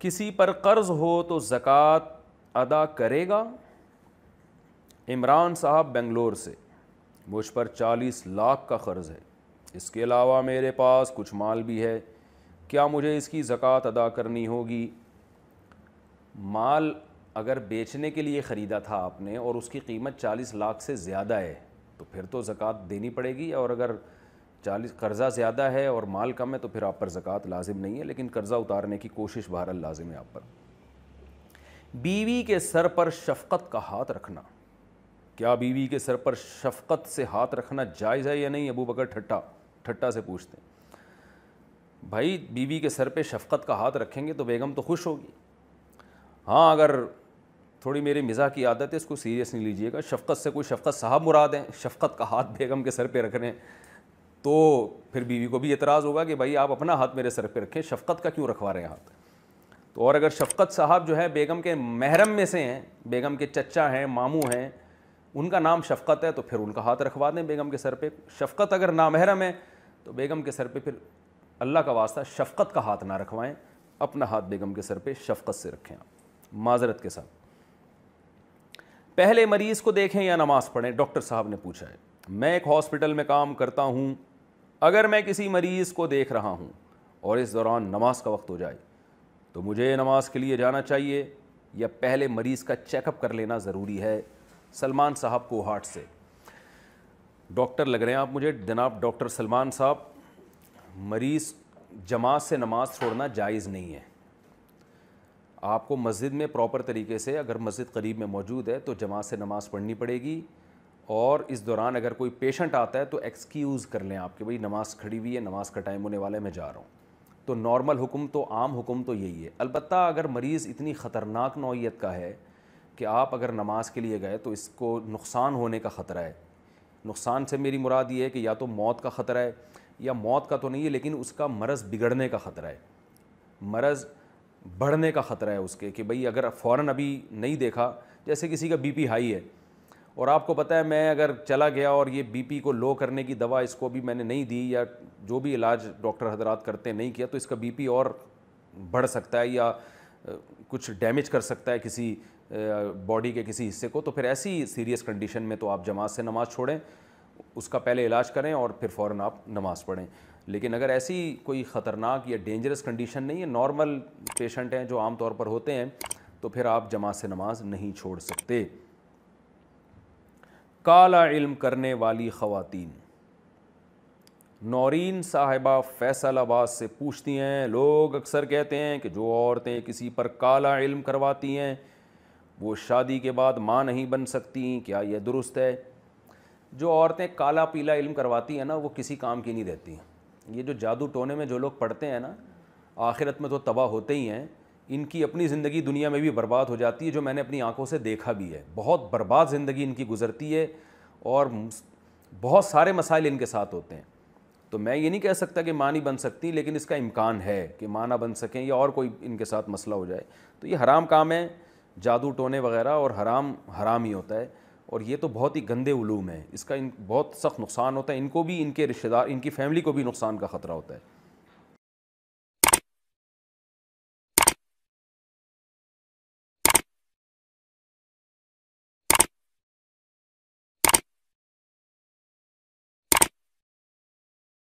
किसी पर कर्ज़ हो तो ज़क़़त अदा करेगा इमरान साहब बेंगलोर से मुझ पर चालीस लाख का कर्ज़ है इसके अलावा मेरे पास कुछ माल भी है क्या मुझे इसकी ज़क़़त अदा करनी होगी माल अगर बेचने के लिए ख़रीदा था आपने और उसकी कीमत चालीस लाख से ज़्यादा है तो फिर तो ज़क़़त देनी पड़ेगी और अगर चालीस कर्ज़ा ज़्यादा है और माल कम है तो फिर आप पर ज़क़़त लाजिम नहीं है लेकिन कर्ज़ा उतारने की कोशिश बहरहाल लाजिम है आप पर बीवी के सर पर शफकत का हाथ रखना क्या बीवी के सर पर शफकत से हाथ रखना जायज़ है या नहीं अबू बकर ठट्टा ठट्टा से पूछते हैं भाई बीवी के सर पे शफकत का हाथ रखेंगे तो बेगम तो खुश होगी हाँ अगर थोड़ी मेरी मिज़ा की आदत है इसको सीरियस नहीं लीजिएगा शफकत से कोई शफकत साहब मुराद हैं शफकत का हाथ बेगम के सर पे रख रहे हैं तो फिर बीवी को भी एतराज़ होगा कि भाई आप अपना हाथ मेरे सर पर रखें शफकत का क्यों रखवा रहे हैं हाथ तो और अगर शफकत साहब जो है बेगम के महरम में से हैं बेगम के चचा हैं मामू हैं उनका नाम शफकत है तो फिर उनका हाथ रखवा दें बेगम के सर पे शफकत अगर नामहरम है तो बेगम के सर पे फिर अल्लाह का वास्ता शफकत का हाथ ना रखवाएं अपना हाथ बेगम के सर पे शफकत से रखें आप माजरत के साथ पहले मरीज़ को देखें या नमाज़ पढ़ें डॉक्टर साहब ने पूछा है मैं एक हॉस्पिटल में काम करता हूँ अगर मैं किसी मरीज़ को देख रहा हूँ और इस दौरान नमाज का वक्त हो जाए तो मुझे नमाज के लिए जाना चाहिए या पहले मरीज़ का चेकअप कर लेना ज़रूरी है सलमान साहब को हार्ट से डॉक्टर लग रहे हैं आप मुझे जनाब डॉक्टर सलमान साहब मरीज़ जमात से नमाज छोड़ना जायज़ नहीं है आपको मस्जिद में प्रॉपर तरीके से अगर मस्जिद करीब में मौजूद है तो जमात से नमाज़ पढ़नी पड़ेगी और इस दौरान अगर कोई पेशेंट आता है तो एक्सक्यूज़ कर लें आपके भाई नमाज खड़ी हुई है नमाज का टाइम होने वाला है मैं जा रहा हूँ तो नॉर्मल हुक्म तो आम हुक्म तो यही है अलबत् अगर मरीज़ इतनी ख़तरनाक नौीयत का है कि आप अगर नमाज के लिए गए तो इसको नुकसान होने का ख़तरा है नुकसान से मेरी मुराद ये है कि या तो मौत का ख़तरा है या मौत का तो नहीं है लेकिन उसका मरज़ बिगड़ने का ख़तरा है मरज़ बढ़ने का ख़तरा है उसके कि भाई अगर फ़ौर अभी नहीं देखा जैसे किसी का बीपी हाई है और आपको पता है मैं अगर चला गया और ये बी को लो करने की दवा इसको भी मैंने नहीं दी या जो भी इलाज डॉक्टर हजरात करते नहीं किया तो इसका बी और बढ़ सकता है या कुछ डैमेज कर सकता है किसी बॉडी के किसी हिस्से को तो फिर ऐसी सीरियस कंडीशन में तो आप जमात से नमाज़ छोड़ें उसका पहले इलाज करें और फिर फ़ौर आप नमाज़ पढ़ें लेकिन अगर ऐसी कोई ख़तरनाक या डेंजरस कंडीशन नहीं है नॉर्मल पेशेंट हैं जो आम तौर पर होते हैं तो फिर आप जमात से नमाज नहीं छोड़ सकते काला इल्म करने वाली ख़वातीन नौरीन साहिबा फैसलाबाद से पूछती हैं लोग अक्सर कहते हैं कि जो औरतें किसी पर काला इल्म करवाती हैं वो शादी के बाद माँ नहीं बन सकती क्या यह दुरुस्त है जो औरतें काला पीला इल्म करवाती हैं ना वो किसी काम की नहीं रहती ये जो जादू टोने में जो लोग पढ़ते हैं ना आखिरत में तो तबाह होते ही हैं इनकी अपनी ज़िंदगी दुनिया में भी बर्बाद हो जाती है जो मैंने अपनी आंखों से देखा भी है बहुत बर्बाद ज़िंदगी इनकी गुजरती है और बहुत सारे मसाइल इनके साथ होते हैं तो मैं ये नहीं कह सकता कि माँ नहीं बन सकती लेकिन इसका इम्कान है कि माँ ना बन सकें या और कोई इनके साथ मसला हो जाए तो ये हराम काम है जादू टोने वगैरह और हराम हराम ही होता है और ये तो बहुत ही गंदे उलूम है इसका इन बहुत सख्त नुकसान होता है इनको भी इनके रिश्तेदार इनकी फैमिली को भी नुकसान का ख़तरा होता है